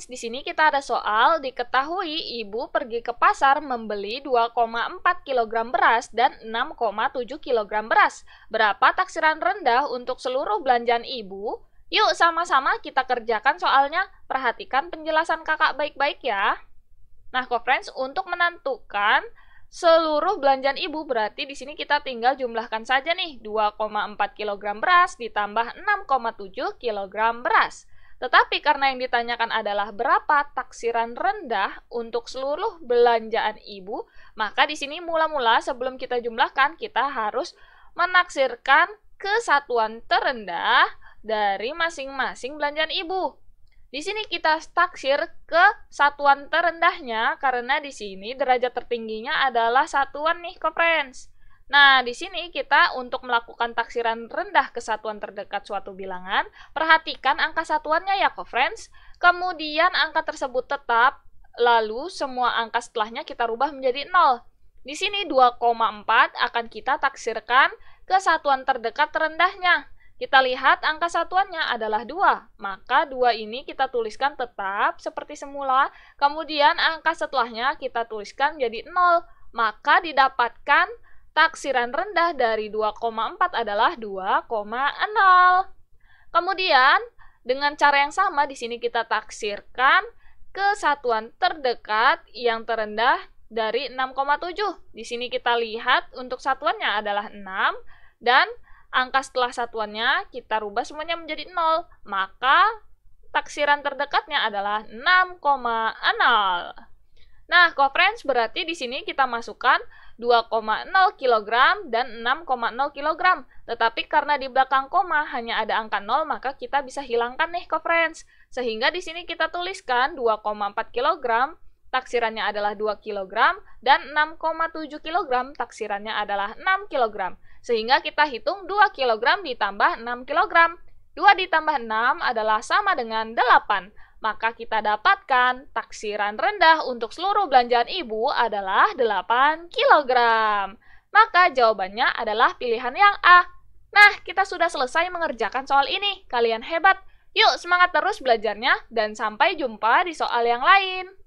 Friends, di sini kita ada soal diketahui ibu pergi ke pasar membeli 2,4 kg beras dan 6,7 kg beras. Berapa taksiran rendah untuk seluruh belanjaan ibu? Yuk sama-sama kita kerjakan soalnya. Perhatikan penjelasan kakak baik-baik ya. Nah, kok friends, untuk menentukan seluruh belanjaan ibu berarti di sini kita tinggal jumlahkan saja nih 2,4 kg beras ditambah 6,7 kg beras. Tetapi karena yang ditanyakan adalah berapa taksiran rendah untuk seluruh belanjaan ibu, maka di sini mula-mula sebelum kita jumlahkan, kita harus menaksirkan kesatuan terendah dari masing-masing belanjaan ibu. Di sini kita taksir ke satuan terendahnya karena di sini derajat tertingginya adalah satuan nih, friends. Nah, di sini kita untuk melakukan taksiran rendah kesatuan terdekat suatu bilangan, perhatikan angka satuannya ya, co-friends. Kemudian angka tersebut tetap, lalu semua angka setelahnya kita rubah menjadi 0. Di sini 2,4 akan kita taksirkan ke satuan terdekat rendahnya. Kita lihat angka satuannya adalah 2, maka 2 ini kita tuliskan tetap seperti semula, kemudian angka setelahnya kita tuliskan jadi 0, maka didapatkan Taksiran rendah dari 2,4 adalah 2,0. Kemudian, dengan cara yang sama di sini kita taksirkan ke satuan terdekat yang terendah dari 6,7. Di sini kita lihat untuk satuannya adalah 6 dan angka setelah satuannya kita rubah semuanya menjadi 0. Maka taksiran terdekatnya adalah 6,0. Nah, coverage berarti di sini kita masukkan 2,0 kg dan 6,0 kg. Tetapi karena di belakang koma hanya ada angka 0, maka kita bisa hilangkan nih coverage. Sehingga di sini kita tuliskan 2,4 kg, taksirannya adalah 2 kg, dan 6,7 kg, taksirannya adalah 6 kg. Sehingga kita hitung 2 kg ditambah 6 kg. 2 ditambah 6 adalah sama dengan 8 maka kita dapatkan taksiran rendah untuk seluruh belanjaan ibu adalah 8 kg. Maka jawabannya adalah pilihan yang A. Nah, kita sudah selesai mengerjakan soal ini. Kalian hebat. Yuk, semangat terus belajarnya dan sampai jumpa di soal yang lain.